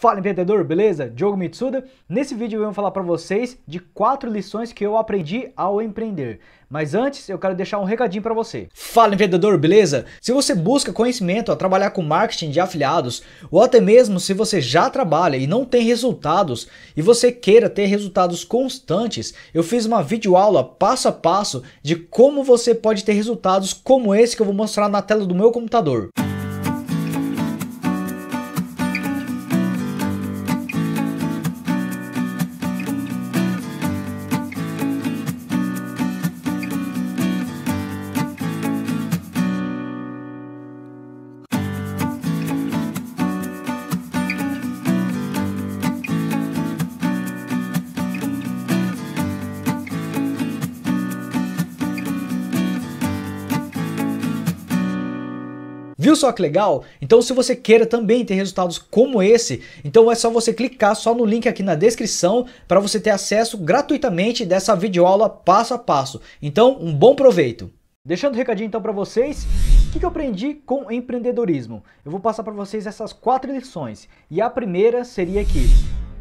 Fala empreendedor, beleza? Diogo Mitsuda. Nesse vídeo eu vou falar para vocês de quatro lições que eu aprendi ao empreender. Mas antes, eu quero deixar um recadinho para você. Fala empreendedor, beleza? Se você busca conhecimento a trabalhar com marketing de afiliados, ou até mesmo se você já trabalha e não tem resultados e você queira ter resultados constantes, eu fiz uma videoaula passo a passo de como você pode ter resultados como esse que eu vou mostrar na tela do meu computador. Viu só que legal? Então se você queira também ter resultados como esse, então é só você clicar só no link aqui na descrição para você ter acesso gratuitamente dessa videoaula passo a passo. Então um bom proveito! Deixando um recadinho então para vocês, o que eu aprendi com empreendedorismo? Eu vou passar para vocês essas quatro lições e a primeira seria que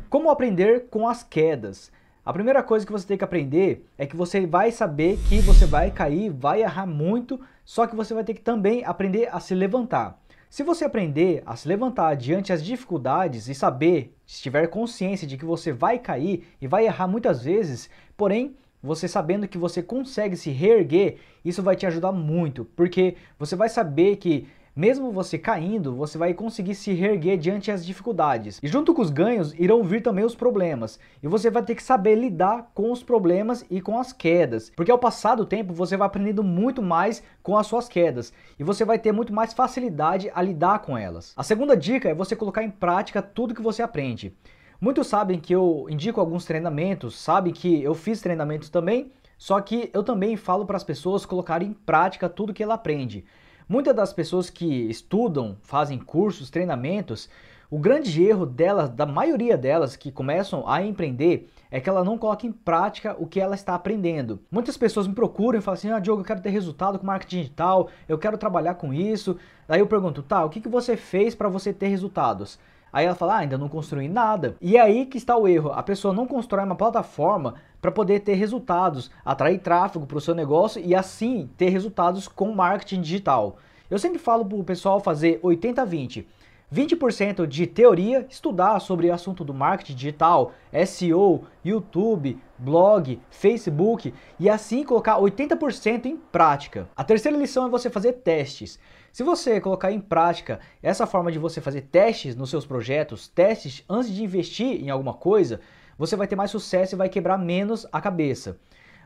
como aprender com as quedas. A primeira coisa que você tem que aprender é que você vai saber que você vai cair, vai errar muito, só que você vai ter que também aprender a se levantar. Se você aprender a se levantar diante as dificuldades e saber, se tiver consciência de que você vai cair e vai errar muitas vezes, porém, você sabendo que você consegue se reerguer, isso vai te ajudar muito, porque você vai saber que mesmo você caindo, você vai conseguir se reerguer diante das dificuldades. E junto com os ganhos irão vir também os problemas. E você vai ter que saber lidar com os problemas e com as quedas, porque ao passar do tempo você vai aprendendo muito mais com as suas quedas e você vai ter muito mais facilidade a lidar com elas. A segunda dica é você colocar em prática tudo que você aprende. Muitos sabem que eu indico alguns treinamentos, sabem que eu fiz treinamentos também, só que eu também falo para as pessoas colocarem em prática tudo que ela aprende. Muitas das pessoas que estudam, fazem cursos, treinamentos, o grande erro delas, da maioria delas que começam a empreender, é que ela não coloca em prática o que ela está aprendendo. Muitas pessoas me procuram e falam assim: Ah, Diogo, eu quero ter resultado com marketing digital, eu quero trabalhar com isso. Daí eu pergunto: Tá, o que, que você fez para você ter resultados? Aí ela fala, ah, ainda não construí nada. E é aí que está o erro. A pessoa não constrói uma plataforma para poder ter resultados, atrair tráfego para o seu negócio e assim ter resultados com marketing digital. Eu sempre falo para o pessoal fazer 80-20. 20% de teoria, estudar sobre o assunto do marketing digital, SEO, YouTube, blog, Facebook e assim colocar 80% em prática. A terceira lição é você fazer testes. Se você colocar em prática essa forma de você fazer testes nos seus projetos, testes antes de investir em alguma coisa, você vai ter mais sucesso e vai quebrar menos a cabeça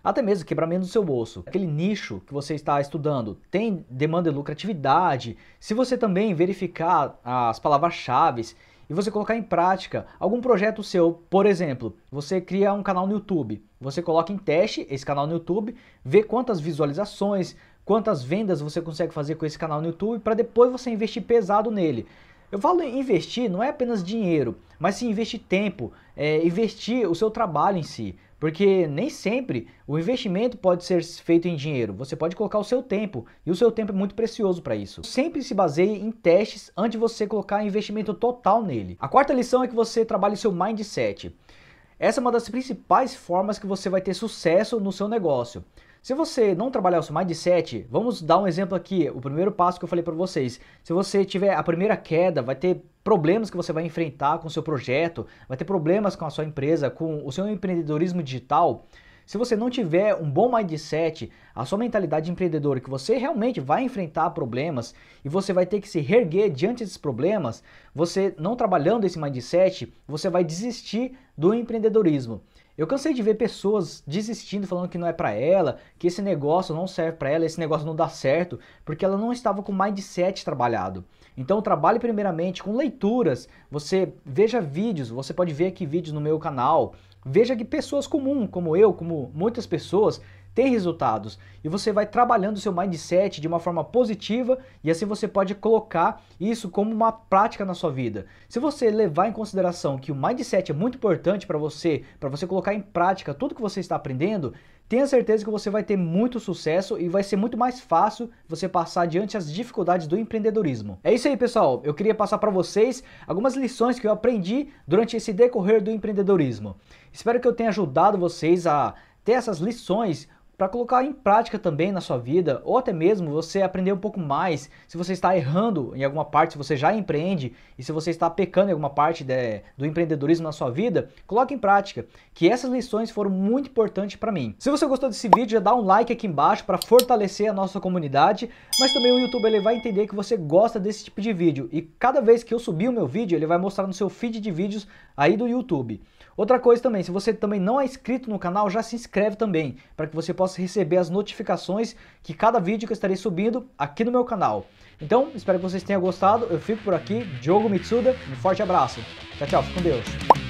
até mesmo quebrar menos do seu bolso. Aquele nicho que você está estudando tem demanda e lucratividade. Se você também verificar as palavras-chave e você colocar em prática algum projeto seu, por exemplo, você cria um canal no YouTube, você coloca em teste esse canal no YouTube, vê quantas visualizações, quantas vendas você consegue fazer com esse canal no YouTube para depois você investir pesado nele. Eu falo em investir não é apenas dinheiro, mas sim investir tempo, é, investir o seu trabalho em si. Porque nem sempre o investimento pode ser feito em dinheiro, você pode colocar o seu tempo, e o seu tempo é muito precioso para isso. Sempre se baseie em testes antes de você colocar investimento total nele. A quarta lição é que você trabalhe seu mindset. Essa é uma das principais formas que você vai ter sucesso no seu negócio. Se você não trabalhar o seu mindset, vamos dar um exemplo aqui, o primeiro passo que eu falei para vocês. Se você tiver a primeira queda, vai ter problemas que você vai enfrentar com o seu projeto, vai ter problemas com a sua empresa, com o seu empreendedorismo digital. Se você não tiver um bom mindset, a sua mentalidade empreendedora, que você realmente vai enfrentar problemas e você vai ter que se reerguer diante desses problemas, você não trabalhando esse mindset, você vai desistir do empreendedorismo. Eu cansei de ver pessoas desistindo, falando que não é para ela, que esse negócio não serve para ela, esse negócio não dá certo, porque ela não estava com mindset trabalhado. Então trabalhe primeiramente com leituras, você veja vídeos, você pode ver aqui vídeos no meu canal, Veja que pessoas comuns, como eu, como muitas pessoas, ter resultados. E você vai trabalhando o seu mindset de uma forma positiva e assim você pode colocar isso como uma prática na sua vida. Se você levar em consideração que o mindset é muito importante para você, para você colocar em prática tudo que você está aprendendo, tenha certeza que você vai ter muito sucesso e vai ser muito mais fácil você passar diante as dificuldades do empreendedorismo. É isso aí, pessoal. Eu queria passar para vocês algumas lições que eu aprendi durante esse decorrer do empreendedorismo. Espero que eu tenha ajudado vocês a ter essas lições para colocar em prática também na sua vida, ou até mesmo você aprender um pouco mais. Se você está errando em alguma parte, se você já empreende e se você está pecando em alguma parte de, do empreendedorismo na sua vida, coloque em prática, que essas lições foram muito importantes para mim. Se você gostou desse vídeo, já dá um like aqui embaixo para fortalecer a nossa comunidade, mas também o YouTube ele vai entender que você gosta desse tipo de vídeo e cada vez que eu subir o meu vídeo, ele vai mostrar no seu feed de vídeos aí do YouTube. Outra coisa também, se você também não é inscrito no canal, já se inscreve também, para que você possa receber as notificações que cada vídeo que eu estarei subindo aqui no meu canal. Então, espero que vocês tenham gostado, eu fico por aqui, Diogo Mitsuda, um forte abraço. Tchau, tchau, fique com Deus.